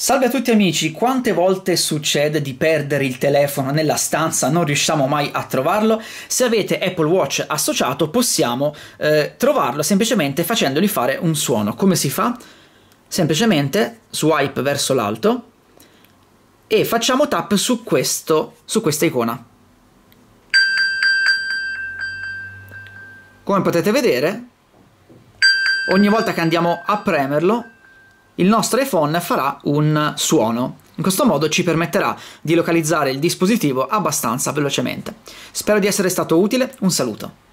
Salve a tutti amici, quante volte succede di perdere il telefono nella stanza, non riusciamo mai a trovarlo? Se avete Apple Watch associato possiamo eh, trovarlo semplicemente facendogli fare un suono. Come si fa? Semplicemente swipe verso l'alto e facciamo tap su, questo, su questa icona. Come potete vedere, ogni volta che andiamo a premerlo il nostro iPhone farà un suono. In questo modo ci permetterà di localizzare il dispositivo abbastanza velocemente. Spero di essere stato utile, un saluto.